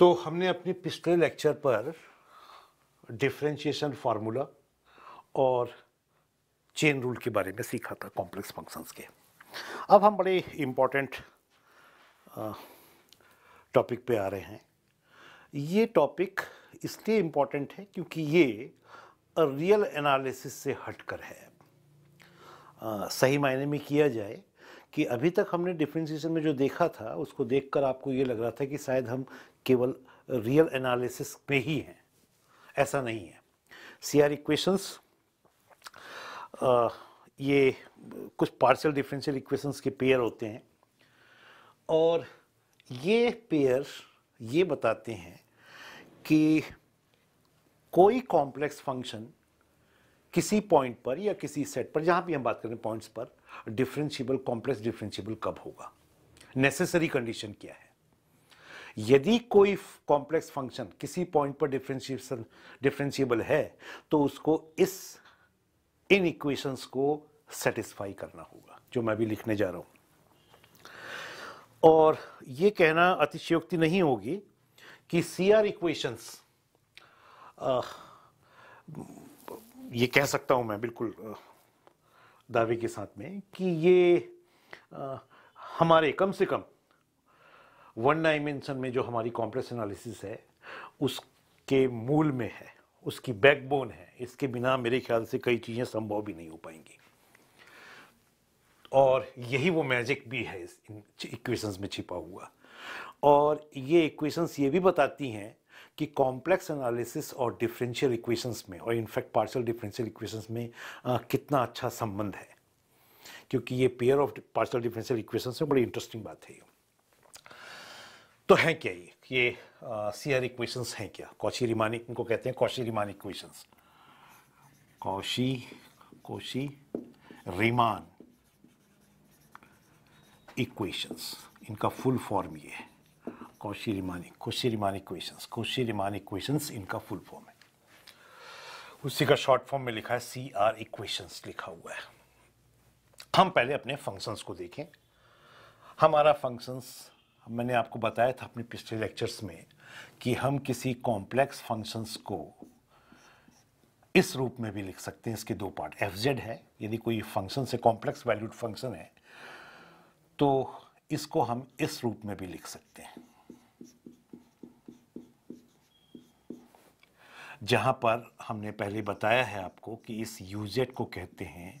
तो हमने अपने पिछले लेक्चर पर डिफ्रेंशिएशन फार्मूला और चेन रूल के बारे में सीखा था कॉम्प्लेक्स फंक्शंस के अब हम बड़े इम्पॉर्टेंट टॉपिक पे आ रहे हैं ये टॉपिक इसलिए इम्पॉर्टेंट है क्योंकि ये रियल एनालिसिस से हटकर है आ, सही मायने में किया जाए कि अभी तक हमने डिफ्रेंसीशन में जो देखा था उसको देखकर आपको ये लग रहा था कि शायद हम केवल रियल एनालिसिस में ही हैं ऐसा नहीं है सी आर इक्वेशंस ये कुछ पार्शियल डिफरेंशियल इक्वेशंस के पेयर होते हैं और ये पेयर ये बताते हैं कि कोई कॉम्प्लेक्स फंक्शन किसी पॉइंट पर या किसी सेट पर जहां भी हम बात करें पॉइंट्स पर डिफरेंशियबल कॉम्प्लेक्स डिफरेंशियबल कब होगा नेसेसरी कंडीशन क्या है यदि कोई कॉम्प्लेक्स फंक्शन किसी पॉइंट पर डिफरेंशिएशन डिफरेंशियबल है तो उसको इस इन इक्वेशंस को सेटिस्फाई करना होगा जो मैं भी लिखने जा रहा हूं और ये कहना अतिशयोक्ति नहीं होगी कि सी आर इक्वेशंस ये कह सकता हूँ मैं बिल्कुल दावे के साथ में कि ये आ, हमारे कम से कम वन डायमेंशन में जो हमारी कॉम्प्लेक्स एनालिसिस है उसके मूल में है उसकी बैकबोन है इसके बिना मेरे ख्याल से कई चीज़ें संभव भी नहीं हो पाएंगी और यही वो मैजिक भी है इस इक्वेशंस में छिपा हुआ और ये इक्वेशंस ये भी बताती हैं कि कॉम्प्लेक्स एनालिसिस और डिफरेंशियल इक्वेशंस में और इनफैक्ट पार्शियल डिफरेंशियल इक्वेशंस में आ, कितना अच्छा संबंध है क्योंकि ये pair of partial differential equations में बड़ी इंटरेस्टिंग बात है तो है क्या ये ये आर इक्वेशंस हैं क्या कौशी रिमानी इनको कहते हैं Cauchy Riemann equations Cauchy Cauchy Riemann equations इनका फुल फॉर्म ये है Cauchy Riemann Cauchy Riemann questions Cauchy Riemann questions इनका फुल फॉर्म है उसी का शॉर्ट फॉर्म में लिखा है सी आर इक्वेशंस लिखा हुआ है हम पहले अपने फंक्शंस को देखें हमारा फंक्शंस मैंने आपको बताया था अपने पिछले लेक्चर्स में कि हम किसी कॉम्प्लेक्स फंक्शंस को इस रूप में भी लिख सकते हैं इसके दो पार्ट एफ जेड है यदि कोई फंक्शन से कॉम्प्लेक्स वैल्यूड फंक्शन है तो इसको हम इस रूप में भी लिख सकते हैं जहां पर हमने पहले बताया है आपको कि इस यूजेट को कहते हैं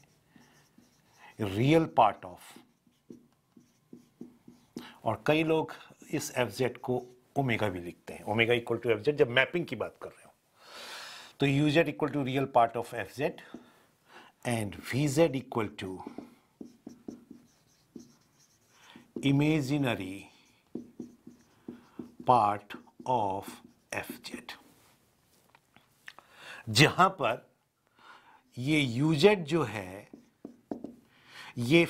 रियल पार्ट ऑफ और कई लोग इस एफ को ओमेगा भी लिखते हैं ओमेगा इक्वल टू एफ जब मैपिंग की बात कर रहे हो तो U Z equal to real part of F Z and V Z equal to imaginary part of F Z जहां पर ये यूजेड जो है ये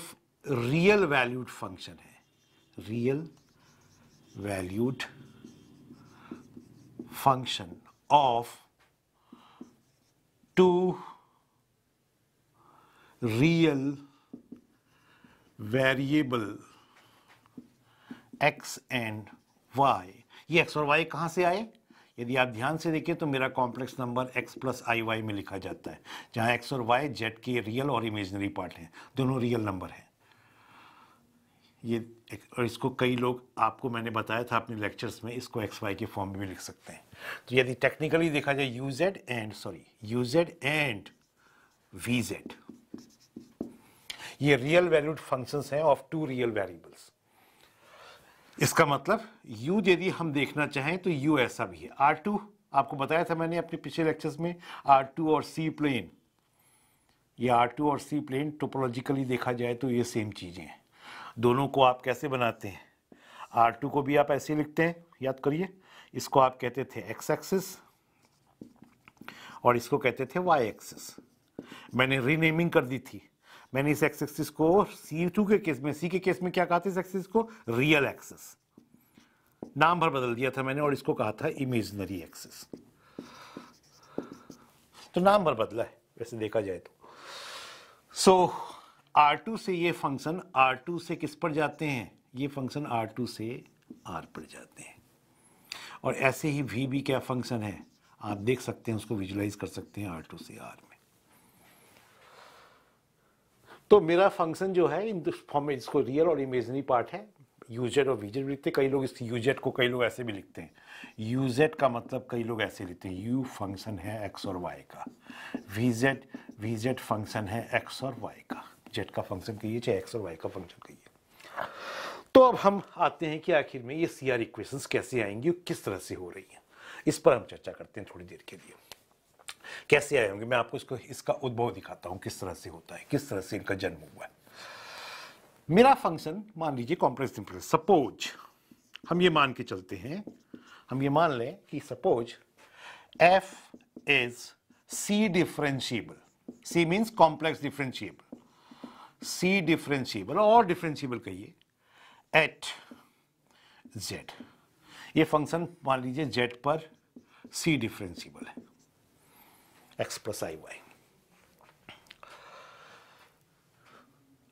रियल वैल्यूड फंक्शन है real valued function of two real variable X and Y ये X और Y कहां से आए यदि आप ध्यान से देखिए तो मेरा complex number x plus I Y में लिखा जाता है जहां x और y जेड के रियल और इमेजनरी पार्ट हैं दोनों रियल नंबर हैं ये एक, और इसको कई लोग आपको मैंने बताया था अपने लेक्चर्स में इसको एक्स वाई के फॉर्म में लिख सकते हैं तो यदि टेक्निकली देखा जाए U Z and sorry U Z and V Z ये रियल वैल्यूड फंक्शंस हैं ऑफ टू रियल वेरिएबल्स इसका मतलब यू यदि हम देखना चाहें तो यू ऐसा भी है आर टू आपको बताया था मैंने अपने पिछले लेक्चर्स में आर टू और सी प्लेन ये आर टू और सी प्लेन टोपोलॉजिकली देखा जाए तो ये सेम चीज़ें हैं दोनों को आप कैसे बनाते हैं आर टू को भी आप ऐसे लिखते हैं याद करिए इसको आप कहते थे एक्स एक्सिस और इसको कहते थे वाई एक्सिस मैंने रीनेमिंग कर दी थी मैंने इस एक्स एक्सिस को सी टू के केस में सी के केस में क्या कहा था इस एक्सिस को रियल एक्सिस नाम भर बदल दिया था मैंने और इसको कहा था इमेजनरी एक्सिस तो नाम भर बदला है वैसे देखा जाए तो सो so, टू से ये फंक्शन आर टू से किस पर जाते हैं ये फंक्शन आर टू से आर पर जाते हैं और ऐसे ही वी भी क्या फंक्शन है आप देख सकते हैं उसको विजुलाइज कर सकते हैं आर टू से R तो मेरा फंक्शन जो है इन फॉर्म में इसको रियल और इमेजनरी पार्ट है यूजेड और वीजेड लिखते हैं कई लोग इस यूजेड को कई लोग ऐसे भी लिखते हैं यूजेड का मतलब कई लोग ऐसे लिखते हैं यू फंक्शन है एक्स और वाई का वीजेड वीजेड फंक्शन है एक्स और वाई का जेड का फंक्शन कहिए चाहे एक्स और वाई का फंक्शन कहिए तो अब हम आते हैं कि आखिर में ये सी आर इक्वेशंस कैसे आएंगी और किस तरह से हो रही हैं इस पर हम चर्चा करते हैं थोड़ी देर के लिए कैसे आए होंगे मैं आपको इसको इसका उद्भव दिखाता हूँ किस तरह से होता है किस तरह से इनका जन्म हुआ है मेरा फंक्शन मान लीजिए कॉम्प्लेक्स इंप्रेस सपोज हम ये मान के चलते हैं हम ये मान लें कि suppose F is C differentiable C means complex differentiable C differentiable और डिफरेंशिएबल कहिए एट जेड ये फंक्शन मान लीजिए जेड पर सी डिफरेंशिएबल है एक्स आई वाई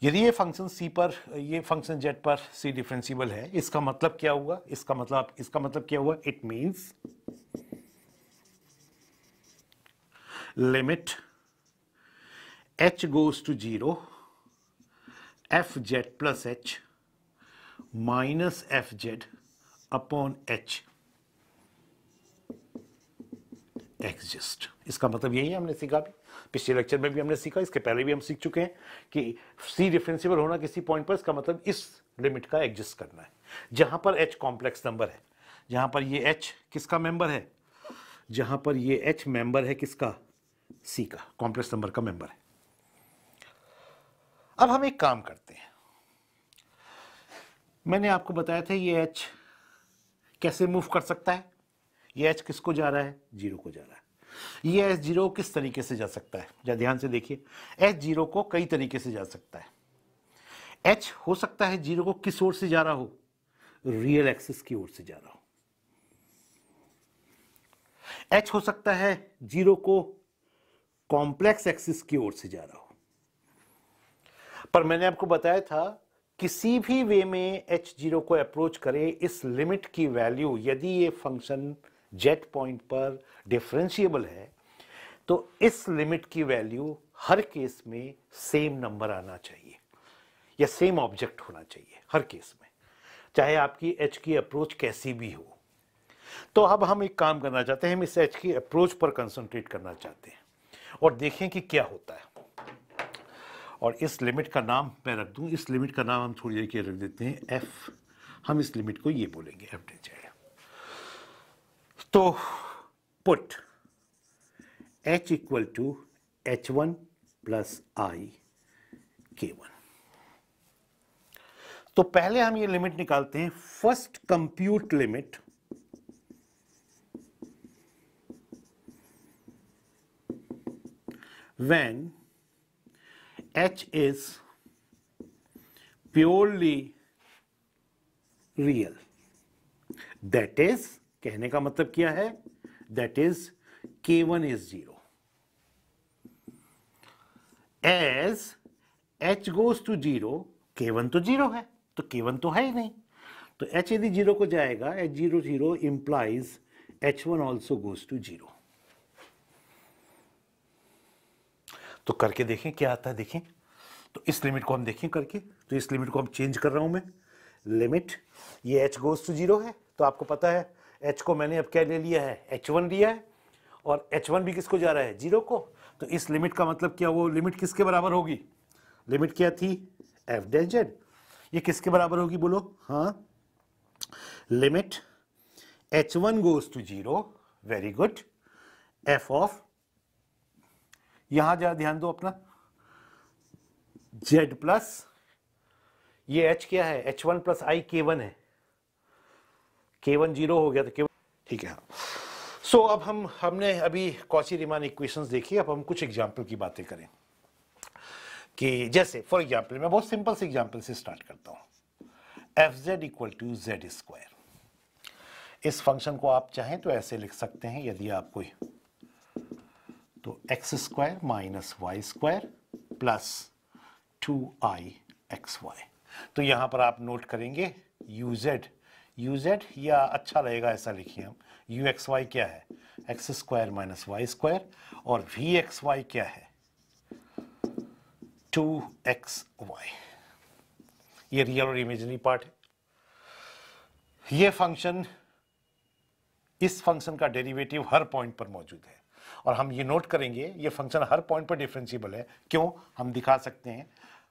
यदि ये फंक्शन सी पर ये फंक्शन जेड पर सी डिफ्रेंसीबल है इसका मतलब क्या हुआ इसका मतलब इसका मतलब क्या हुआ it means limit H goes to zero F Z plus H minus F Z upon H exist इसका मतलब यही हमने सीखा भी पिछले लेक्चर में भी हमने सीखा इसके पहले भी हम सीख चुके हैं कि सी डिफरेंशिएबल होना किसी पॉइंट पर इसका मतलब इस लिमिट का एग्जिस्ट करना है जहां पर एच कॉम्प्लेक्स नंबर है जहां पर ये एच किसका मेंबर है जहां पर ये एच मेंबर है किसका सी का कॉम्प्लेक्स नंबर का मेंबर है अब हम एक काम करते हैं मैंने आपको बताया था ये एच कैसे मूव कर सकता है ये एच किसको जा रहा है जीरो को जा रहा है ये एच जीरो किस तरीके से जा सकता है जरा ध्यान से देखिए एच जीरो को कई तरीके से जा सकता है एच हो सकता है जीरो को किस ओर से जा रहा हो रियल एक्सिस की ओर से जा रहा हो एच हो सकता है जीरो को कॉम्प्लेक्स एक्सिस की ओर से जा रहा हो पर मैंने आपको बताया था किसी भी वे में एच जीरो को अप्रोच करें इस लिमिट की वैल्यू यदि ये फंक्शन जेट पॉइंट पर डिफ्रेंशिएबल है तो इस लिमिट की वैल्यू हर केस में सेम नंबर आना चाहिए या सेम ऑब्जेक्ट होना चाहिए हर केस में चाहे आपकी एच की अप्रोच कैसी भी हो तो अब हम एक काम करना चाहते हैं हम इस एच की अप्रोच पर कंसंट्रेट करना चाहते हैं और देखें कि क्या होता है और इस लिमिट का नाम मैं रख दूं इस लिमिट का नाम हम थोड़ी देर के रख देते हैं एफ हम इस लिमिट को ये बोलेंगे एफ डेज तो put h equal to H one plus I K one तो पहले हम ये लिमिट निकालते हैं first compute limit when h is purely real that is कहने का मतलब क्या है that is K one is zero as H goes to zero K one तो जीरो है तो के वन तो है ही नहीं तो एच यदि जीरो को जाएगा H zero zero implies H one also goes to zero तो करके देखें क्या आता है देखें तो इस लिमिट को हम देखें करके तो इस लिमिट को हम चेंज कर रहा हूं मैं लिमिट ये एच गोज टू जीरो है तो आपको पता है एच को मैंने अब क्या ले लिया है एच वन लिया है और एच वन भी किसको जा रहा है जीरो को तो इस लिमिट का मतलब क्या वो लिमिट किसके बराबर होगी लिमिट क्या थी एफ डेज जेड ये किसके बराबर होगी बोलो हाँ limit H one goes to zero very good F of यहां जरा ध्यान दो अपना जेड प्लस ये एच क्या है H one plus I K one है के वन जीरो हो गया तो के ठीक है सो हाँ। अब हम हमने अभी कौशी रिमान इक्वेशंस देखी अब हम कुछ एग्जाम्पल की बातें करें कि जैसे फॉर एग्जाम्पल मैं बहुत सिंपल से एग्जाम्पल से स्टार्ट करता हूँ F Z equal to Z square इस फंक्शन को आप चाहें तो ऐसे लिख सकते हैं यदि आप कोई तो X square minus Y square plus two I X Y तो यहां पर आप नोट करेंगे यू जेड यूज या अच्छा रहेगा ऐसा लिखिए हम यू एक्स वाई क्या है X square minus Y square और वी एक्स वाई क्या है टू एक्स वाई ये रियल और इमेजनरी पार्ट है ये फंक्शन इस फंक्शन का डेरिवेटिव हर पॉइंट पर मौजूद है और हम ये नोट करेंगे ये फंक्शन हर पॉइंट पर डिफरेंशियबल है क्यों हम दिखा सकते हैं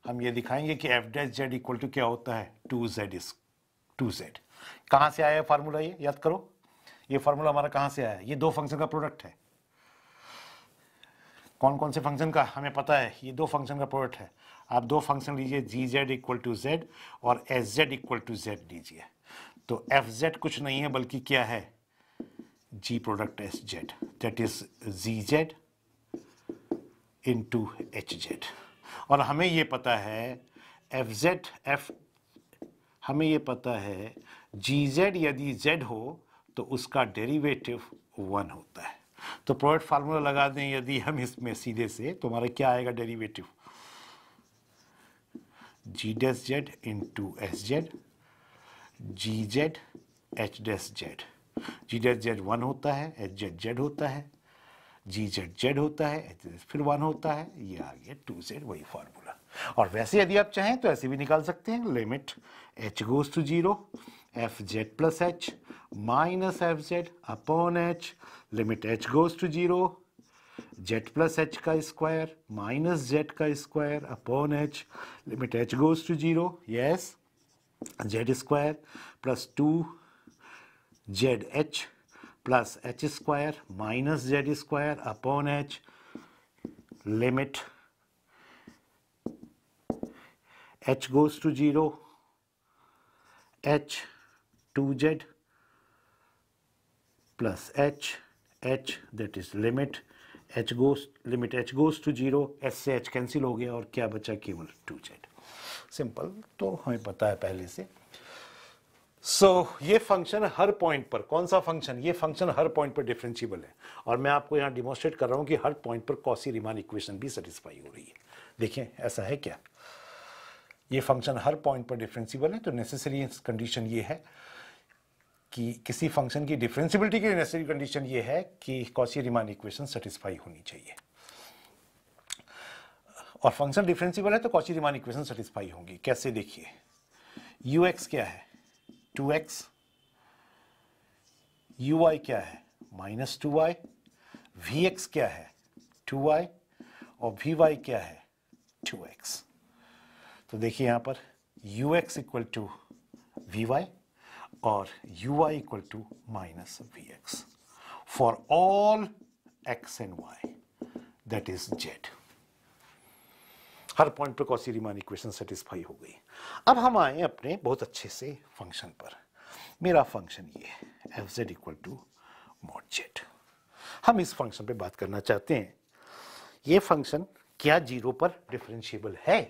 हम ये दिखाएंगे कि F dash Z equal to क्या होता है two Z square two Z कहां से आया फार्मूला ये याद करो ये फार्मूला हमारा कहां से आया ये दो फंक्शन का प्रोडक्ट है कौन कौन से फंक्शन का हमें पता है ये दो फंक्शन का प्रोडक्ट है आप दो फंक्शन लीजिए G Z equal to Z और S Z equal to Z लीजिए तो एफ जेड कुछ नहीं है बल्कि क्या है G product S Z that is G Z into H Z और हमें ये पता है एफ जेड एफ हमें ये पता है जी जेड यदि जेड हो तो उसका डेरिवेटिव वन होता है तो प्रोडक्ट फार्मूला लगा दें यदि हम इसमें सीधे से तो हमारा क्या आएगा derivative G dash Z into S Z G Z H dash Z G dash Z one होता है एच जेड जेड होता है जी जेड जेड होता है एच डेस फिर वन होता है ये आ गया टू जेड वही फार्मूला और वैसे यदि आप चाहें तो ऐसे भी निकाल सकते हैं limit H goes to zero F Z plus H minus F Z upon H limit H goes to zero Z plus H का स्क्वायर माइनस जेड का square upon H limit H goes to zero yes Z square plus two Z H plus H square minus Z square upon H limit h goes to 0 h 2z plus h h that is limit h goes limit h goes to 0 s से h cancel हो गया और क्या बचा केवल 2z simple तो हमें पता है पहले से सो so, ये फंक्शन हर पॉइंट पर कौन सा फंक्शन ये फंक्शन हर पॉइंट पर डिफरेंशिएबल है और मैं आपको यहाँ डिमोस्ट्रेट कर रहा हूँ कि हर पॉइंट पर कॉसी रिमान इक्वेशन भी सेटिस्फाई हो रही है देखें ऐसा है क्या ये फंक्शन हर पॉइंट पर डिफ्रेंसीबल है तो नेसेसरी कंडीशन ये है कि किसी फंक्शन की डिफ्रेंसीबिलिटी की नेसेसरी कंडीशन ये है कि कौशी रिमान इक्वेशन सेटिस्फाई होनी चाहिए और फंक्शन डिफ्रेंसिबल है तो कौशी रिमान इक्वेशन सेटिस्फाई होंगी कैसे देखिए यू एक्स क्या है टू एक्स यू आई क्या है minus two I V X क्या है टू आई और वी वाई क्या है टू एक्स तो देखिए यहाँ पर U X equal to V Y और U Y equal to minus V X for all X and Y that is Z हर पॉइंट पर कौशी रिमान इक्वेशन सेटिस्फाई हो गई अब हम आए अपने बहुत अच्छे से फंक्शन पर मेरा फंक्शन ये है F Z equal to mod Z हम इस फंक्शन पे बात करना चाहते हैं ये फंक्शन क्या जीरो पर डिफरेंशिएबल है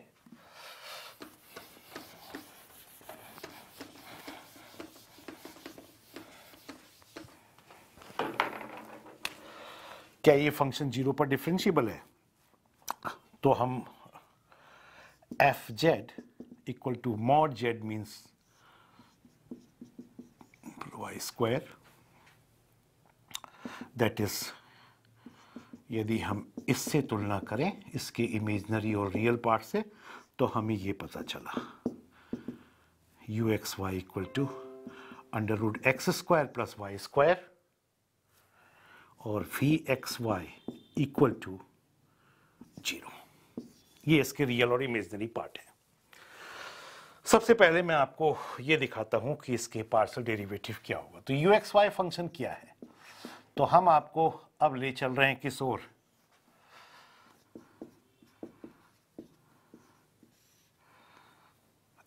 क्या ये फंक्शन जीरो पर डिफ्रेंशियबल है तो हम F Z equal to mod Z means Y square that is यदि हम इससे तुलना करें इसके इमेजनरी और रियल पार्ट से तो हमें ये पता चला U X Y equal to under root X square plus Y square और phi X Y equal to zero ये इसके रियल और इमेजनरी पार्ट है सबसे पहले मैं आपको ये दिखाता हूं कि इसके पार्सल डेरिवेटिव क्या होगा तो यू एक्स वाई फंक्शन क्या है तो हम आपको अब ले चल रहे हैं किस ओर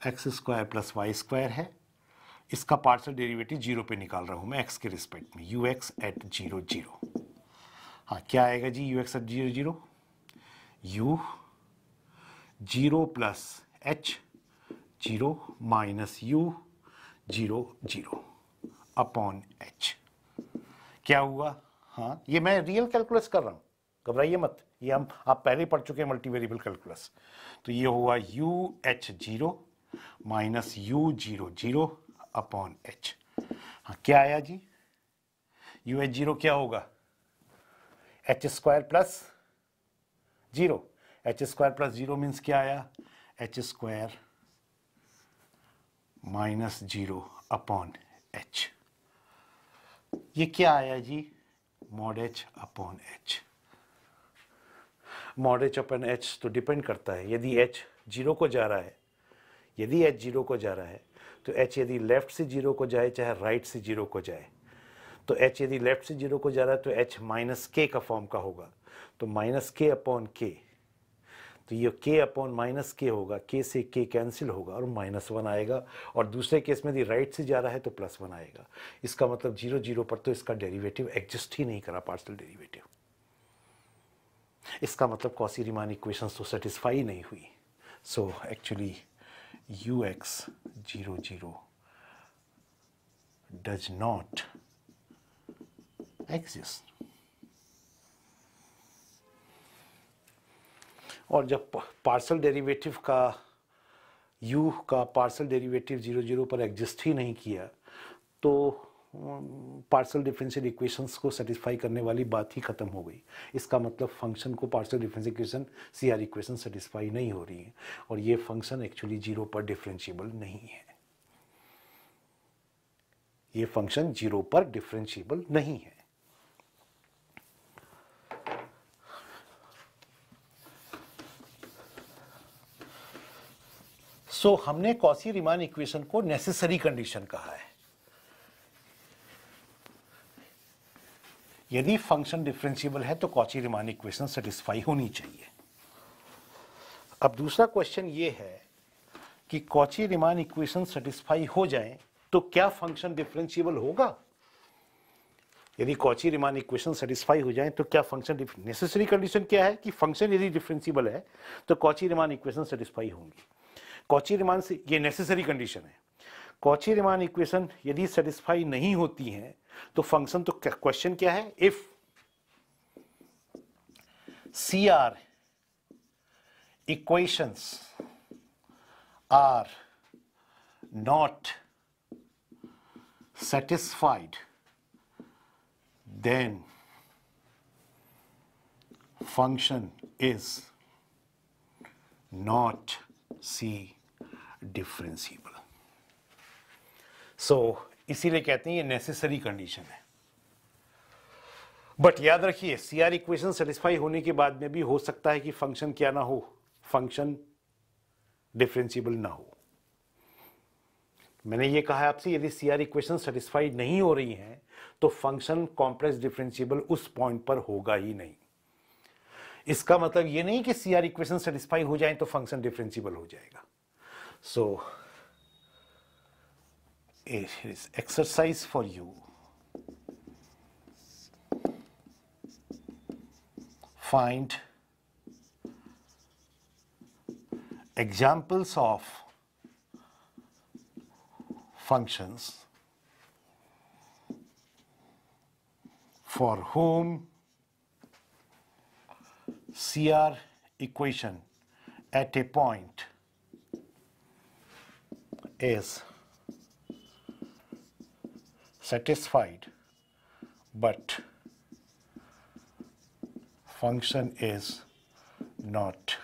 X square plus Y square है इसका पार्सल डेरिवेटिव जीरो पे निकाल रहा हूँ मैं एक्स के रिस्पेक्ट में U X at zero zero हाँ क्या आएगा जी U X at zero zero U zero plus H zero minus U zero zero upon H क्या हुआ हाँ ये मैं रियल कैलकुलस कर रहा हूँ घबराइए मत ये हम आप पहले पढ़ चुके हैं मल्टी वेरिएबल कैलकुलस तो ये हुआ U H zero minus U zero zero upon H हाँ क्या आया जी यू एच जीरो क्या होगा H square plus zero H square plus zero means क्या आया H square minus zero upon H ये क्या आया जी mod H upon H mod H upon H तो डिपेंड करता है यदि एच जीरो को जा रहा है यदि एच जीरो को जा रहा है तो एच यदि लेफ़्ट से जीरो को जाए चाहे राइट से जीरो को जाए तो एच यदि लेफ़्ट से जीरो को जा रहा है तो एच माइनस के का फॉर्म का होगा तो माइनस के अपॉन के तो ये के अपॉन माइनस के होगा के से के कैंसिल होगा और माइनस वन आएगा और दूसरे केस में यदि राइट से जा रहा है तो प्लस वन आएगा इसका मतलब जीरो जीरो पर तो इसका डेरिवेटिव एग्जिस्ट ही नहीं करा पार्सल डेरिवेटिव इसका मतलब कौसी रिमान इक्वेशन तो सेटिस्फाई नहीं हुई so actually U X zero zero does not exist और जब पार्सल डेरिवेटिव का यू का पार्सल डेरिवेटिव जीरो जीरो पर एग्जिस्ट ही नहीं किया तो पार्सल डिफरेंशियल इक्वेशंस को सेटिस्फाई करने वाली बात ही खत्म हो गई इसका मतलब फंक्शन को partial differential equation C R equation satisfy नहीं हो रही है और ये फंक्शन एक्चुअली जीरो पर डिफरेंशियबल नहीं है ये फंक्शन जीरो पर डिफरेंशियबल नहीं है सो so, हमने कॉसी रिमान इक्वेशन को नेसेसरी कंडीशन कहा है यदि फंक्शन डिफरेंशियबल है तो कॉची रिमान इक्वेशन सेटिस्फाई होनी चाहिए अब दूसरा क्वेश्चन ये है कि कॉची रिमान इक्वेशन सेटिस्फाई हो जाए तो क्या फंक्शन डिफरेंशियबल होगा यदि कॉची रिमान इक्वेशन सेटिस्फाई हो जाए तो क्या फंक्शन नेसेसरी कंडीशन क्या है कि फंक्शन यदि डिफरेंशियबल है तो कॉची रिमान इक्वेशन सेटिस्फाई होंगी कॉची रिमान से ये नेसेसरी कंडीशन है कौची रिमान इक्वेशन यदि सेटिस्फाई नहीं होती है तो फंक्शन तो क्वेश्चन क्या है if C R equations are not satisfied then function is not C differentiable so so, इसीलिए कहते हैं ये नेसेसरी कंडीशन है बट याद रखिए सीआर इक्वेशन सेटिस्फाई होने के बाद में भी हो सकता है कि फंक्शन क्या ना हो फंक्शन डिफ्रेंशियबल ना हो मैंने ये कहा आपसे यदि सीआर इक्वेशन सेटिस्फाई नहीं हो रही हैं तो फंक्शन कॉम्प्लेक्स डिफ्रेंसीबल उस पॉइंट पर होगा ही नहीं इसका मतलब ये नहीं कि सीआर इक्वेशन सेटिस्फाई हो जाए तो फंक्शन डिफ्रेंसीबल हो जाएगा सो so, it is exercise for you. Find examples of functions for whom CR equation at a point is satisfied but function is not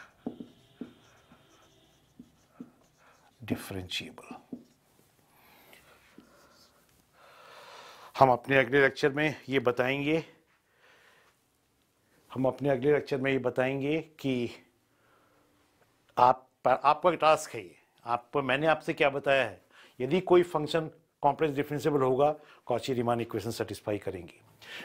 differentiable हम अपने अगले लेक्चर में ये बताएंगे हम अपने अगले लेक्चर में ये बताएंगे कि आप आपका टास्क है ये आप मैंने आपसे क्या बताया है यदि कोई फंक्शन कॉम्प्लेक्स डिफरेंशियल होगा कॉची रिमान इक्वेशन सेटिस्फाई करेंगी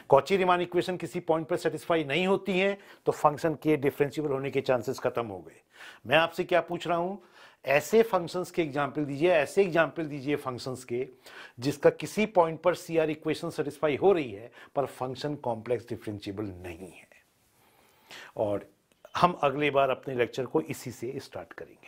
कॉची रिमान इक्वेशन किसी पॉइंट पर सेटिस्फाई नहीं होती है तो फंक्शन के डिफ्रेंसिबल होने के चांसेस खत्म हो गए मैं आपसे क्या पूछ रहा हूँ ऐसे फंक्शंस के एग्जाम्पल दीजिए ऐसे एग्जाम्पल दीजिए फंक्शंस के जिसका किसी पॉइंट पर सी आर इक्वेशन सेटिस्फाई हो रही है पर फंक्शन कॉम्प्लेक्स डिफरेंशियबल नहीं है और हम अगले बार अपने लेक्चर को इसी से स्टार्ट करेंगे